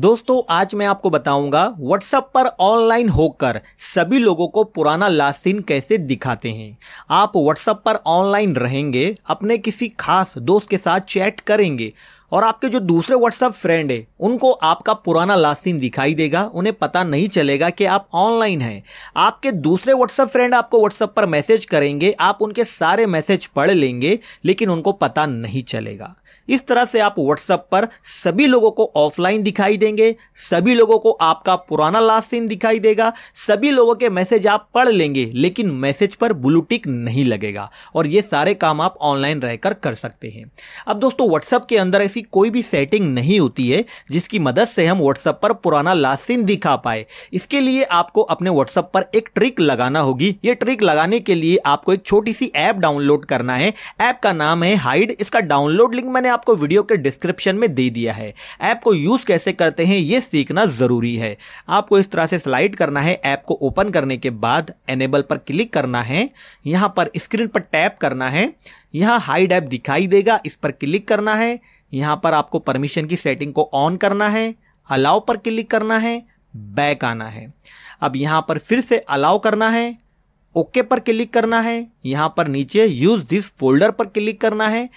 दोस्तों आज मैं आपको बताऊंगा व्हाट्सएप पर ऑनलाइन होकर सभी लोगों को पुराना लास्ट सीन कैसे दिखाते हैं आप व्हाट्सएप पर ऑनलाइन रहेंगे अपने किसी खास दोस्त के साथ चैट करेंगे और आपके जो दूसरे व्हाट्सएप फ्रेंड है उनको आपका पुराना लास्ट सीन दिखाई देगा उन्हें पता नहीं चलेगा कि आप ऑनलाइन हैं आपके दूसरे व्हाट्सएप फ्रेंड आपको व्हाट्सएप पर मैसेज करेंगे आप उनके सारे मैसेज पढ़ लेंगे लेकिन उनको पता नहीं चलेगा इस तरह से आप व्हाट्सएप पर सभी लोगों को ऑफलाइन दिखाई देंगे सभी लोगों को आपका पुराना लास्ट सीन दिखाई देगा सभी लोगों के मैसेज आप पढ़ लेंगे लेकिन मैसेज पर ब्लूटिक नहीं लगेगा और ये सारे काम आप ऑनलाइन रहकर कर सकते हैं अब दोस्तों व्हाट्सएप के अंदर ऐसी कोई भी सेटिंग नहीं होती है जिसकी मदद से हम व्हाट्सएप पर पुराना लास्ट सीन दिखा पाए इसके लिए आपको अपने व्हाट्सएप पर एक ट्रिक लगाना होगी ये ट्रिक लगाने के लिए आपको एक छोटी सी ऐप डाउनलोड करना है ऐप का नाम है हाइड इसका डाउनलोड लिंक मैंने आपको वीडियो के डिस्क्रिप्शन में दे दिया है ऐप को यूज़ कैसे करते हैं ये सीखना ज़रूरी है आपको इस तरह से स्लाइड करना है ऐप को ओपन करने के बाद एनेबल पर क्लिक करना है यहाँ पर स्क्रीन पर टैप करना है यहाँ हाइड ऐप दिखाई देगा इस पर क्लिक करना है यहाँ पर आपको परमिशन की सेटिंग को ऑन करना है अलाउ पर क्लिक करना है बैक आना है अब यहाँ पर फिर से अलाउ करना है ओके पर क्लिक करना है यहाँ पर नीचे यूज़ दिस फोल्डर पर क्लिक करना है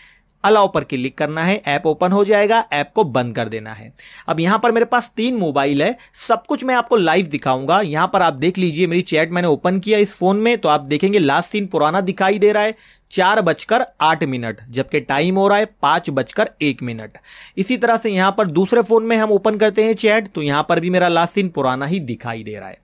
अलाउ पर क्लिक करना है ऐप ओपन हो जाएगा ऐप को बंद कर देना है अब यहां पर मेरे पास तीन मोबाइल है सब कुछ मैं आपको लाइव दिखाऊंगा यहां पर आप देख लीजिए मेरी चैट मैंने ओपन किया इस फोन में तो आप देखेंगे लास्ट सीन पुराना दिखाई दे रहा है चार बजकर आठ मिनट जबकि टाइम हो रहा है पांच बजकर एक मिनट इसी तरह से यहां पर दूसरे फ़ोन में हम ओपन करते हैं चैट तो यहां पर भी मेरा लास्ट सीन पुराना ही दिखाई दे रहा है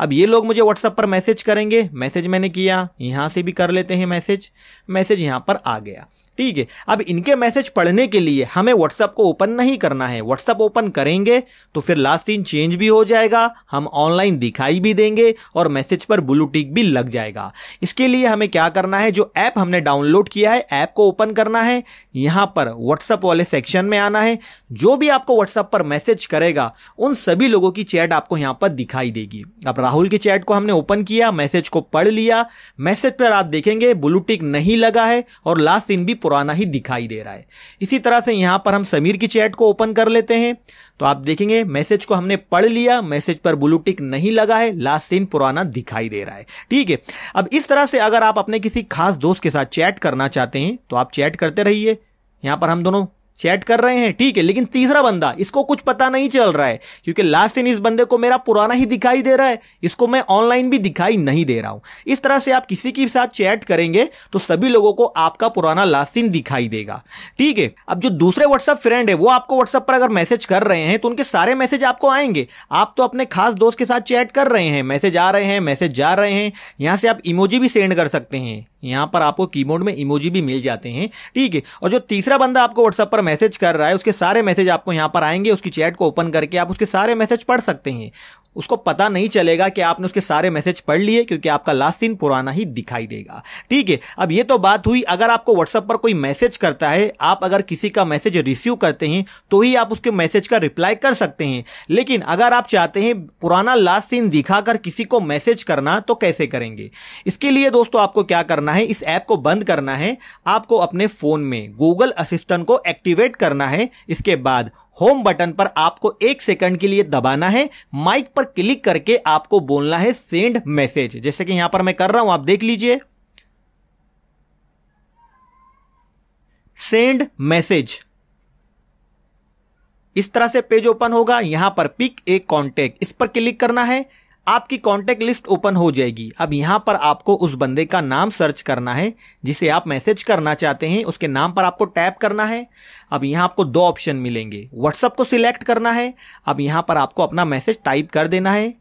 अब ये लोग मुझे व्हाट्सएप पर मैसेज करेंगे मैसेज मैंने किया यहां से भी कर लेते हैं मैसेज मैसेज यहां पर आ गया ठीक है अब इनके मैसेज पढ़ने के लिए हमें व्हाट्सएप को ओपन नहीं करना है व्हाट्सअप ओपन करेंगे तो फिर लास्ट सीन चेंज भी हो जाएगा हम ऑनलाइन दिखाई भी देंगे और मैसेज पर ब्लूटिक भी लग जाएगा इसके लिए हमें क्या करना है जो ऐप हमने हमने डाउनलोड किया है ऐप को ओपन करना है यहाँ पर व्हाट्सअप वाले सेक्शन में आना है जो भी आपको व्हाट्सअप पर मैसेज करेगा उन सभी लोगों की चैट आपको यहाँ पर दिखाई देगी अब राहुल की चैट को हमने ओपन किया मैसेज को पढ़ लिया मैसेज पर आप देखेंगे ब्लूटिक नहीं लगा है और लास्ट सीन भी पुराना ही दिखाई दे रहा है इसी तरह से यहाँ पर हम समीर की चैट को ओपन कर लेते हैं तो आप देखेंगे मैसेज को हमने पढ़ लिया मैसेज पर ब्लूटिक नहीं लगा है लास्ट सीन पुराना दिखाई दे रहा है ठीक है अब इस तरह से अगर आप अपने किसी खास दोस्त के साथ साथ चैट करना चाहते हैं तो आप चैट करते रहिए यहाँ पर हम दोनों चैट कर रहे हैं ठीक है लेकिन तीसरा बंदा इसको कुछ पता नहीं चल रहा है क्योंकि लास्ट दिन इस बंदे को मेरा पुराना ही दिखाई दे रहा है इसको मैं ऑनलाइन भी दिखाई नहीं दे रहा हूं इस तरह से आप किसी के साथ चैट करेंगे तो सभी लोगों को आपका पुराना लास्ट दिन दिखाई देगा ठीक है अब जो दूसरे व्हाट्सअप फ्रेंड है वो आपको व्हाट्सअप पर अगर मैसेज कर रहे हैं तो उनके सारे मैसेज आपको आएंगे आप तो अपने खास दोस्त के साथ चैट कर रहे हैं मैसेज आ रहे हैं मैसेज जा रहे हैं यहां से आप इमोजी भी सेंड कर सकते हैं यहाँ पर आपको कीबोर्ड में इमोजी भी मिल जाते हैं ठीक है और जो तीसरा बंदा आपको व्हाट्सअप पर मैसेज कर रहा है उसके सारे मैसेज आपको यहाँ पर आएंगे उसकी चैट को ओपन करके आप उसके सारे मैसेज पढ़ सकते हैं उसको पता नहीं चलेगा कि आपने उसके सारे मैसेज पढ़ लिए क्योंकि आपका लास्ट सीन पुराना ही दिखाई देगा ठीक है अब ये तो बात हुई अगर आपको व्हाट्सअप पर कोई मैसेज करता है आप अगर किसी का मैसेज रिसीव करते हैं तो ही आप उसके मैसेज का रिप्लाई कर सकते हैं लेकिन अगर आप चाहते हैं पुराना लास्ट सीन दिखाकर किसी को मैसेज करना तो कैसे करेंगे इसके लिए दोस्तों आपको क्या करना है इस ऐप को बंद करना है आपको अपने फ़ोन में गूगल असिस्टेंट को एक्टिवेट करना है इसके बाद होम बटन पर आपको एक सेकंड के लिए दबाना है माइक पर क्लिक करके आपको बोलना है सेंड मैसेज जैसे कि यहां पर मैं कर रहा हूं आप देख लीजिए सेंड मैसेज इस तरह से पेज ओपन होगा यहां पर पिक ए कॉन्टेक्ट इस पर क्लिक करना है आपकी कॉन्टेक्ट लिस्ट ओपन हो जाएगी अब यहाँ पर आपको उस बंदे का नाम सर्च करना है जिसे आप मैसेज करना चाहते हैं उसके नाम पर आपको टैप करना है अब यहाँ आपको दो ऑप्शन मिलेंगे व्हाट्सअप को सिलेक्ट करना है अब यहाँ पर आपको अपना मैसेज टाइप कर देना है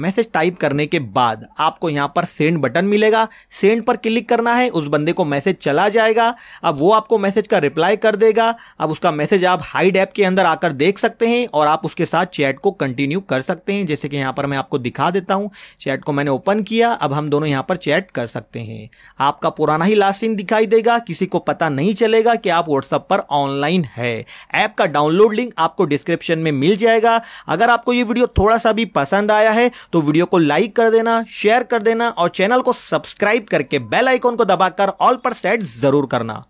मैसेज टाइप करने के बाद आपको यहाँ पर सेंड बटन मिलेगा सेंड पर क्लिक करना है उस बंदे को मैसेज चला जाएगा अब वो आपको मैसेज का रिप्लाई कर देगा अब उसका मैसेज आप हाइड ऐप के अंदर आकर देख सकते हैं और आप उसके साथ चैट को कंटिन्यू कर सकते हैं जैसे कि यहाँ पर मैं आपको दिखा देता हूँ चैट को मैंने ओपन किया अब हम दोनों यहाँ पर चैट कर सकते हैं आपका पुराना ही लास्ट सीन दिखाई देगा किसी को पता नहीं चलेगा कि आप व्हाट्सअप पर ऑनलाइन है ऐप का डाउनलोड लिंक आपको डिस्क्रिप्शन में मिल जाएगा अगर आपको ये वीडियो थोड़ा सा भी पसंद आया है तो वीडियो को लाइक कर देना शेयर कर देना और चैनल को सब्सक्राइब करके बेल आइकॉन को दबाकर ऑल पर सेट जरूर करना